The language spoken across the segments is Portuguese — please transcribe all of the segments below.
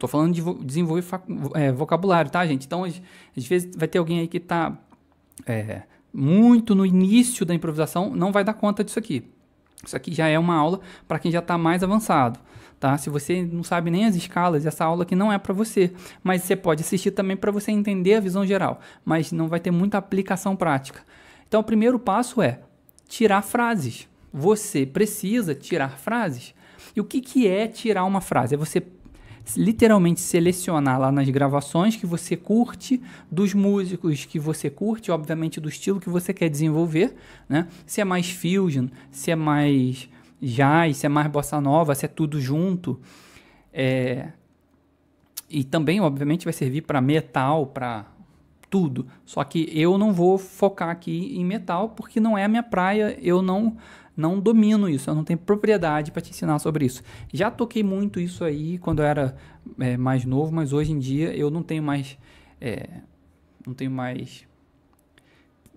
Tô falando de desenvolver é, vocabulário, tá, gente? Então, às vezes vai ter alguém aí que tá é, muito no início da improvisação, não vai dar conta disso aqui. Isso aqui já é uma aula para quem já está mais avançado, tá? Se você não sabe nem as escalas, essa aula aqui não é para você, mas você pode assistir também para você entender a visão geral, mas não vai ter muita aplicação prática. Então, o primeiro passo é tirar frases. Você precisa tirar frases. E o que, que é tirar uma frase? É você literalmente selecionar lá nas gravações que você curte, dos músicos que você curte, obviamente do estilo que você quer desenvolver, né? Se é mais fusion, se é mais jazz, se é mais bossa nova, se é tudo junto. É... E também, obviamente, vai servir para metal, para tudo. Só que eu não vou focar aqui em metal porque não é a minha praia, eu não não domino isso, eu não tenho propriedade para te ensinar sobre isso. Já toquei muito isso aí quando eu era é, mais novo, mas hoje em dia eu não tenho mais. É, não tenho mais.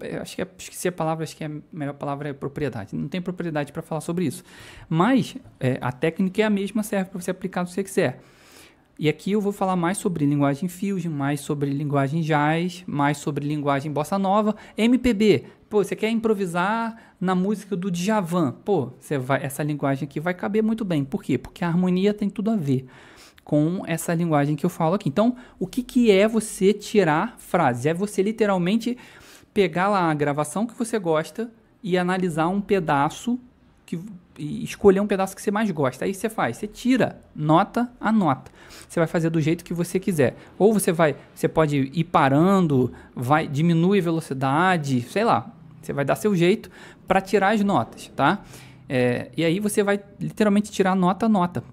É, acho que é, esqueci a palavra, acho que é a melhor palavra é propriedade. Não tenho propriedade para falar sobre isso. Mas é, a técnica é a mesma, serve para você aplicar se você quiser. E aqui eu vou falar mais sobre linguagem fusion, mais sobre linguagem jazz, mais sobre linguagem bossa nova, MPB. Pô, você quer improvisar na música do Djavan? Pô, você vai, essa linguagem aqui vai caber muito bem. Por quê? Porque a harmonia tem tudo a ver com essa linguagem que eu falo aqui. Então, o que, que é você tirar frase? É você literalmente pegar lá a gravação que você gosta e analisar um pedaço que, e escolher um pedaço que você mais gosta. Aí você faz, você tira nota a nota. Você vai fazer do jeito que você quiser. Ou você vai, você pode ir parando, vai diminui a velocidade, sei lá. Você vai dar seu jeito para tirar as notas, tá? É, e aí você vai literalmente tirar nota a nota.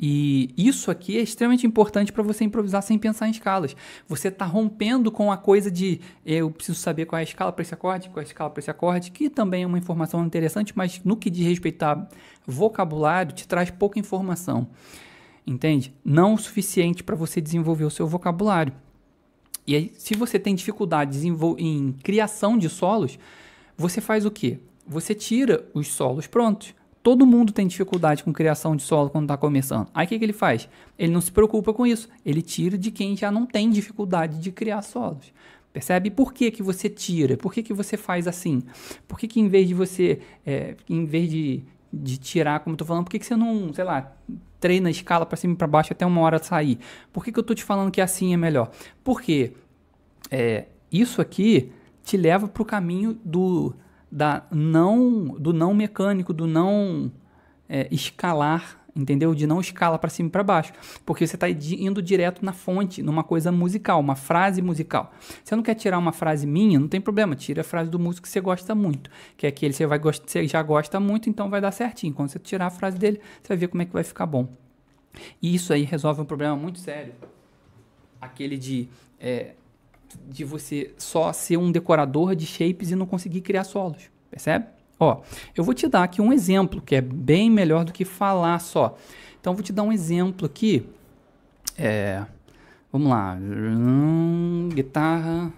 E isso aqui é extremamente importante para você improvisar sem pensar em escalas. Você está rompendo com a coisa de eu preciso saber qual é a escala para esse acorde, qual é a escala para esse acorde, que também é uma informação interessante, mas no que diz respeito a vocabulário, te traz pouca informação. Entende? Não o suficiente para você desenvolver o seu vocabulário. E aí, se você tem dificuldades em criação de solos, você faz o quê? Você tira os solos prontos Todo mundo tem dificuldade com criação de solo quando está começando. Aí o que, que ele faz? Ele não se preocupa com isso. Ele tira de quem já não tem dificuldade de criar solos. Percebe? Por que, que você tira? Por que, que você faz assim? Por que, que em vez de você, é, em vez de, de tirar, como eu estou falando, por que, que você não, sei lá, treina a escala para cima e para baixo até uma hora sair? Por que, que eu estou te falando que assim é melhor? Porque é, isso aqui te leva para o caminho do da não do não mecânico, do não é, escalar, entendeu? De não escala para cima e para baixo, porque você está indo direto na fonte, numa coisa musical, uma frase musical. Você não quer tirar uma frase minha, não tem problema, tira a frase do músico que você gosta muito, que é aquele que você vai você já gosta muito, então vai dar certinho. Quando você tirar a frase dele, você vai ver como é que vai ficar bom. E isso aí resolve um problema muito sério, aquele de é, de você só ser um decorador de shapes e não conseguir criar solos, percebe? Ó, eu vou te dar aqui um exemplo que é bem melhor do que falar só. Então, vou te dar um exemplo aqui. É, vamos lá, hum, guitarra.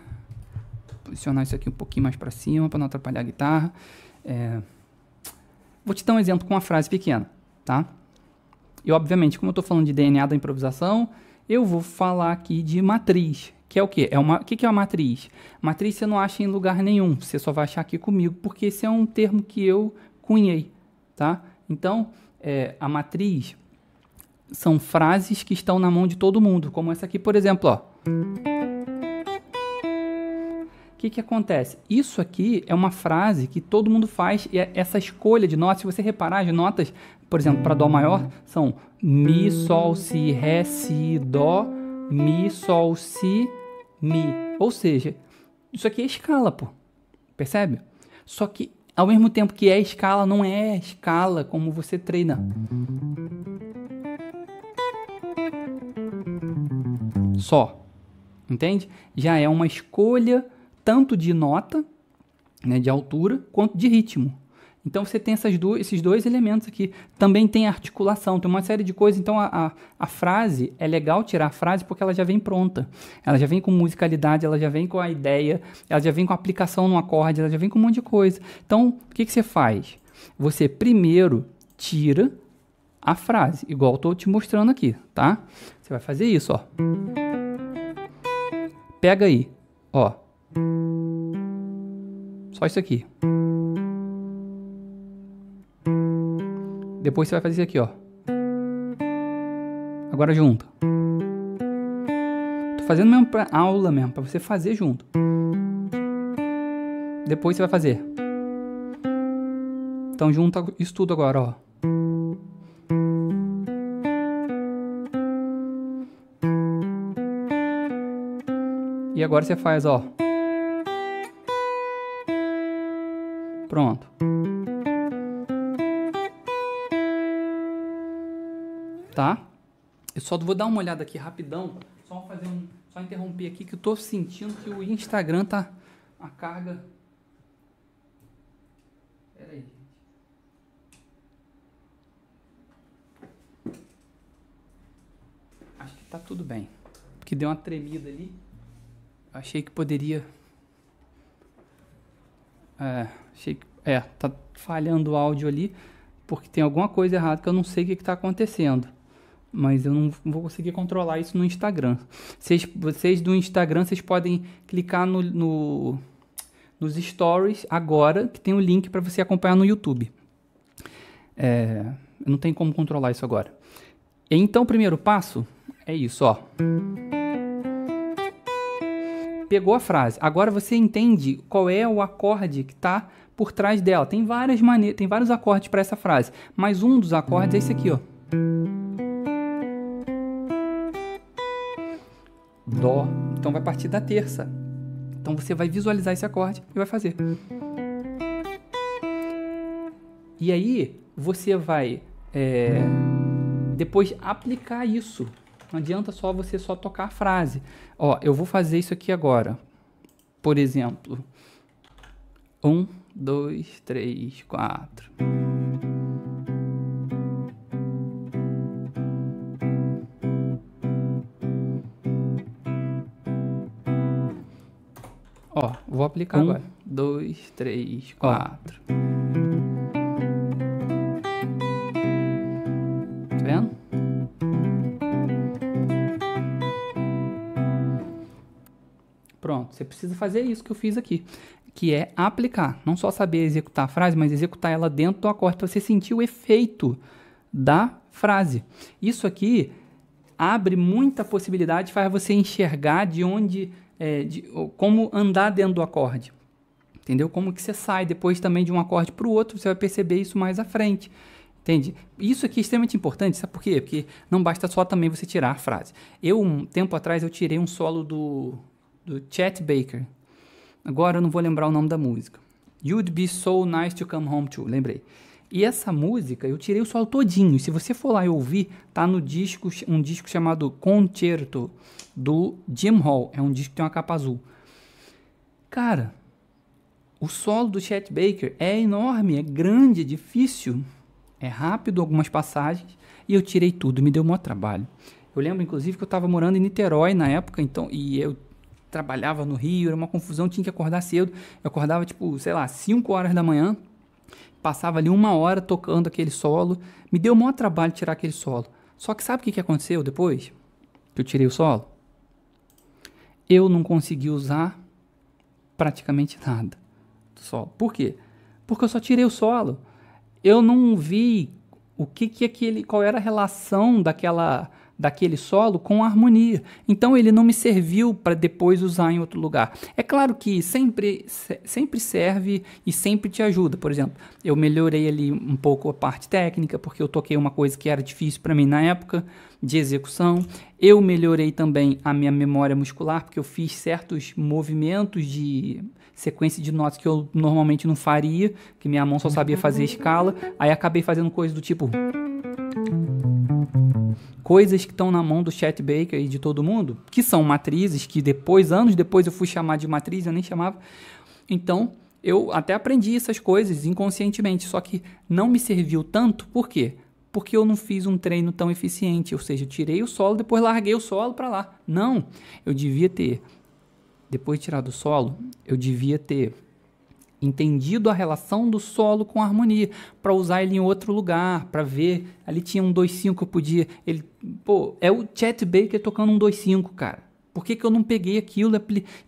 Posicionar isso aqui um pouquinho mais para cima para não atrapalhar a guitarra. É, vou te dar um exemplo com uma frase pequena, tá? E obviamente, como eu estou falando de DNA da improvisação, eu vou falar aqui de matriz. Que é o quê? É uma, o que, é uma matriz? Matriz você não acha em lugar nenhum, você só vai achar aqui comigo, porque esse é um termo que eu cunhei, tá? Então, é, a matriz são frases que estão na mão de todo mundo, como essa aqui, por exemplo, ó. O que, que acontece? Isso aqui é uma frase que todo mundo faz, e é essa escolha de notas, se você reparar, as notas, por exemplo, para Dó maior, são Mi, Sol, Si, Ré, Si, Dó, Mi, Sol, Si, mi. Ou seja, isso aqui é escala, pô. Percebe? Só que ao mesmo tempo que é escala, não é escala como você treina. Só. Entende? Já é uma escolha tanto de nota, né, de altura, quanto de ritmo. Então você tem esses dois elementos aqui. Também tem articulação, tem uma série de coisas. Então a, a, a, frase, é legal tirar a frase porque ela já vem pronta. Ela já vem com musicalidade, ela já vem com a ideia, ela já vem com aplicação no acorde, ela já vem com um monte de coisa. Então o que, que você faz? Você primeiro tira a frase, igual estou te mostrando aqui, tá? Você vai fazer isso, ó. Pega aí, ó. Só isso aqui. Depois você vai fazer isso aqui, ó. Agora junto. Tô fazendo mesmo pra aula mesmo, pra você fazer junto. Depois você vai fazer. Então junta isso tudo agora, ó. E agora você faz, ó. Pronto. tá? Eu só vou dar uma olhada aqui rapidão, só fazer um, só interromper aqui que eu tô sentindo que o Instagram tá a carga. Pera aí. Acho que tá tudo bem. Porque deu uma tremida ali. Achei que poderia é, achei que, é, tá falhando o áudio ali, porque tem alguma coisa errada que eu não sei o que está acontecendo mas eu não vou conseguir controlar isso no Instagram. Vocês, vocês do Instagram, vocês podem clicar no, no nos stories agora, que tem o um link para você acompanhar no YouTube. É, não tem como controlar isso agora. Então, o primeiro passo é isso, ó. Pegou a frase. Agora você entende qual é o acorde que está por trás dela. Tem várias maneiras, tem vários acordes para essa frase, mas um dos acordes é esse aqui, ó. Dó. Então vai partir da terça. Então você vai visualizar esse acorde e vai fazer. E aí você vai é, depois aplicar isso. Não adianta só você só tocar a frase. Ó, eu vou fazer isso aqui agora. Por exemplo, um, dois, três, quatro. Vou aplicar um, agora. Dois, três, quatro. Tá vendo? Pronto, você precisa fazer isso que eu fiz aqui, que é aplicar, não só saber executar a frase, mas executar ela dentro do acorde para você sentir o efeito da frase. Isso aqui abre muita possibilidade, faz você enxergar de onde é, de, como andar dentro do acorde. Entendeu? Como que você sai depois também de um acorde para o outro, você vai perceber isso mais à frente. Entende? Isso aqui é extremamente importante, sabe por quê? Porque não basta só também você tirar a frase. Eu, um tempo atrás, eu tirei um solo do, do Chet Baker. Agora eu não vou lembrar o nome da música. You'd be so nice to come home to, lembrei. E essa música, eu tirei o solo todinho. Se você for lá e ouvir, tá no disco, um disco chamado Concerto, do Jim Hall. É um disco que tem uma capa azul. Cara, o solo do Chet Baker é enorme, é grande, é difícil, é rápido algumas passagens. E eu tirei tudo, me deu maior trabalho. Eu lembro, inclusive, que eu estava morando em Niterói na época, então, e eu trabalhava no Rio, era uma confusão, tinha que acordar cedo. Eu acordava, tipo, sei lá, 5 horas da manhã passava ali uma hora tocando aquele solo. Me deu o maior trabalho tirar aquele solo. Só que sabe o que, que aconteceu depois que eu tirei o solo? Eu não consegui usar praticamente nada do solo. Por quê? Porque eu só tirei o solo. Eu não vi o que, que aquele, qual era a relação daquela daquele solo com harmonia. Então ele não me serviu para depois usar em outro lugar. É claro que sempre, sempre serve e sempre te ajuda. Por exemplo, eu melhorei ali um pouco a parte técnica, porque eu toquei uma coisa que era difícil para mim na época de execução. Eu melhorei também a minha memória muscular, porque eu fiz certos movimentos de sequência de notas que eu normalmente não faria, que minha mão só sabia fazer escala. Aí acabei fazendo coisas do tipo coisas que estão na mão do Chet Baker e de todo mundo, que são matrizes, que depois, anos depois, eu fui chamar de matriz, eu nem chamava. Então, eu até aprendi essas coisas inconscientemente, só que não me serviu tanto, por quê? Porque eu não fiz um treino tão eficiente, ou seja, eu tirei o solo, depois larguei o solo para lá. Não, eu devia ter, depois de tirar do solo, eu devia ter entendido a relação do solo com a harmonia, para usar ele em outro lugar, para ver. Ali tinha um 2.5, que eu podia. Ele, pô, é o Chet Baker tocando um 2.5, cara. Por que, que eu não peguei aquilo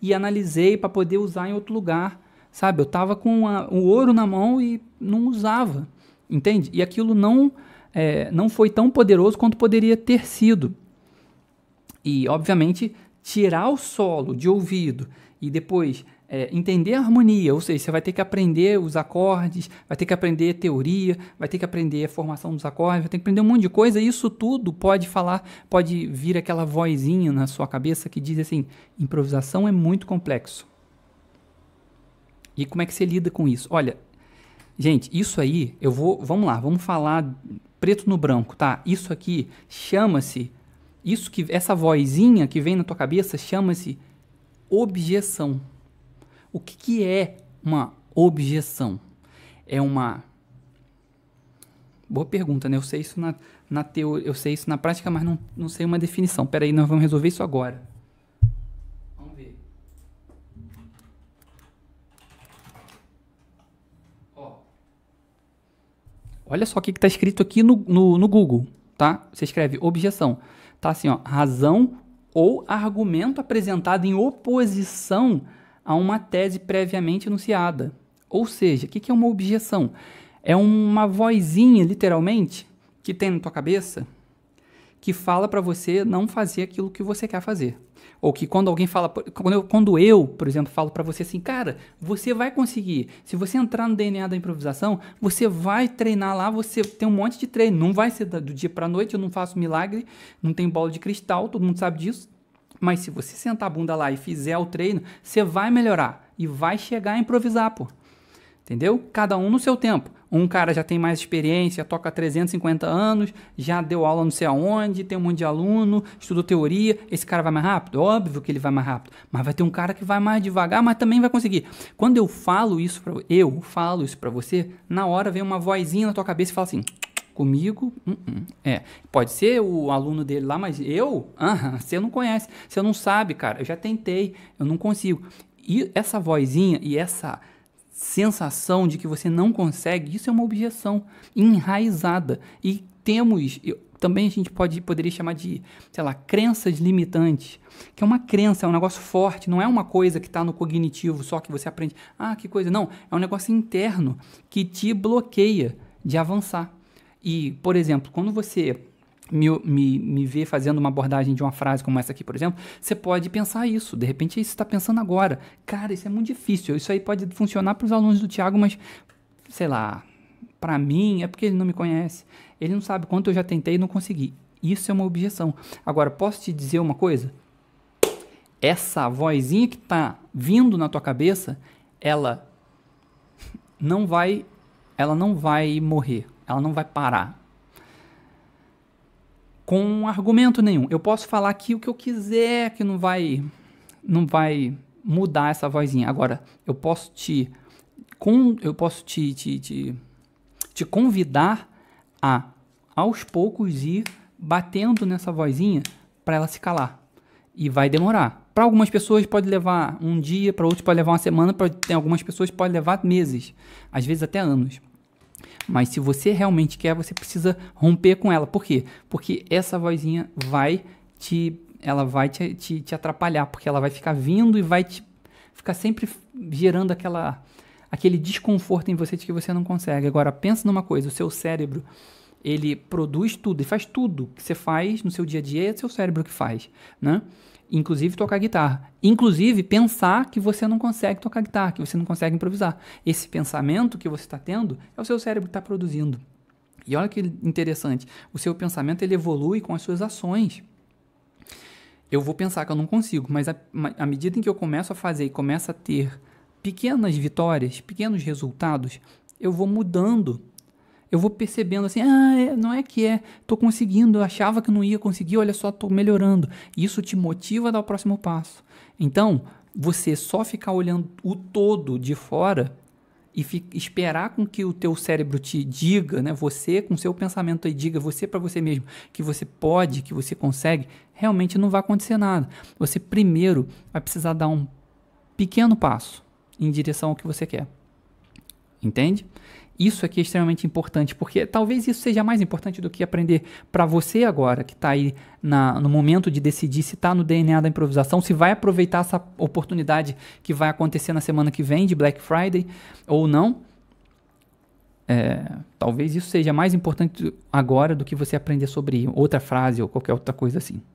e analisei para poder usar em outro lugar? Sabe? Eu tava com o ouro na mão e não usava, entende? E aquilo não, é, não foi tão poderoso quanto poderia ter sido. E, obviamente, tirar o solo de ouvido e depois é, entender a harmonia, ou seja, você vai ter que aprender os acordes, vai ter que aprender teoria, vai ter que aprender a formação dos acordes, vai ter que aprender um monte de coisa, e isso tudo pode falar, pode vir aquela vozinha na sua cabeça que diz assim: improvisação é muito complexo. E como é que você lida com isso? Olha, gente, isso aí, eu vou, vamos lá, vamos falar preto no branco, tá? Isso aqui chama-se isso que essa vozinha que vem na tua cabeça chama-se objeção. O que, que é uma objeção? É uma. Boa pergunta, né? Eu sei isso na, na teoria, eu sei isso na prática, mas não, não sei uma definição. Peraí, nós vamos resolver isso agora. Vamos ver. Ó. Olha só o que está escrito aqui no, no, no Google, tá? Você escreve objeção. Tá assim, ó. Razão ou argumento apresentado em oposição a uma tese previamente enunciada. Ou seja, o que é uma objeção? É uma vozinha, literalmente, que tem na tua cabeça que fala para você não fazer aquilo que você quer fazer. Ou que quando alguém fala, quando eu, quando eu por exemplo, falo para você assim, cara, você vai conseguir. Se você entrar no DNA da improvisação, você vai treinar lá, você tem um monte de treino. Não vai ser do dia para noite, eu não faço milagre, não tem bola de cristal, todo mundo sabe disso. Mas se você sentar a bunda lá e fizer o treino, você vai melhorar e vai chegar a improvisar, pô. Entendeu? Cada um no seu tempo. Um cara já tem mais experiência, toca 350 anos, já deu aula não sei aonde, tem um monte de aluno, estudou teoria. Esse cara vai mais rápido? Óbvio que ele vai mais rápido. Mas vai ter um cara que vai mais devagar, mas também vai conseguir. Quando eu falo isso para eu falo isso para você, na hora vem uma vozinha na tua cabeça e fala assim: Comigo, uh -uh. é. Pode ser o aluno dele lá, mas eu, uh -huh. você não conhece, você não sabe, cara. Eu já tentei, eu não consigo. E essa vozinha e essa sensação de que você não consegue, isso é uma objeção enraizada. E temos, eu, também a gente pode poderia chamar de, sei lá, crenças limitantes, que é uma crença, é um negócio forte, não é uma coisa que está no cognitivo só que você aprende. Ah, que coisa. Não, é um negócio interno que te bloqueia de avançar. E, por exemplo, quando você me, me, me vê fazendo uma abordagem de uma frase como essa aqui, por exemplo, você pode pensar isso. De repente, é isso que está pensando agora. Cara, isso é muito difícil. Isso aí pode funcionar para os alunos do Tiago, mas, sei lá, para mim é porque ele não me conhece. Ele não sabe quanto eu já tentei e não consegui. Isso é uma objeção. Agora, posso te dizer uma coisa? Essa vozinha que está vindo na tua cabeça, ela não vai, ela não vai morrer. Ela não vai parar. Com argumento nenhum. Eu posso falar aqui o que eu quiser, que não vai não vai mudar essa vozinha. Agora, eu posso te com, eu posso te, te, te, te convidar a aos poucos ir batendo nessa vozinha para ela se calar. E vai demorar. Para algumas pessoas pode levar um dia, para outros pode levar uma semana, para algumas pessoas pode levar meses, às vezes até anos. Mas se você realmente quer, você precisa romper com ela. Por quê? Porque essa vozinha vai te. Ela vai te, te, te atrapalhar, porque ela vai ficar vindo e vai te ficar sempre gerando aquela, aquele desconforto em você de que você não consegue. Agora, pensa numa coisa: o seu cérebro ele produz tudo, e faz tudo que você faz no seu dia a dia, é seu cérebro que faz, né? Inclusive tocar guitarra. Inclusive pensar que você não consegue tocar guitarra, que você não consegue improvisar. Esse pensamento que você está tendo é o seu cérebro que está produzindo. E olha que interessante, o seu pensamento ele evolui com as suas ações. Eu vou pensar que eu não consigo, mas à medida em que eu começo a fazer e começo a ter pequenas vitórias, pequenos resultados, eu vou mudando eu vou percebendo assim, ah, é, não é que é, tô conseguindo, eu achava que não ia conseguir, olha só, tô melhorando. Isso te motiva a dar o próximo passo. Então, você só ficar olhando o todo de fora e esperar com que o teu cérebro te diga, né, você com seu pensamento aí diga você para você mesmo que você pode, que você consegue, realmente não vai acontecer nada. Você primeiro vai precisar dar um pequeno passo em direção ao que você quer. Entende? Isso aqui é extremamente importante, porque talvez isso seja mais importante do que aprender para você agora, que está aí na, no momento de decidir se está no DNA da improvisação, se vai aproveitar essa oportunidade que vai acontecer na semana que vem, de Black Friday, ou não. É, talvez isso seja mais importante agora do que você aprender sobre outra frase ou qualquer outra coisa assim.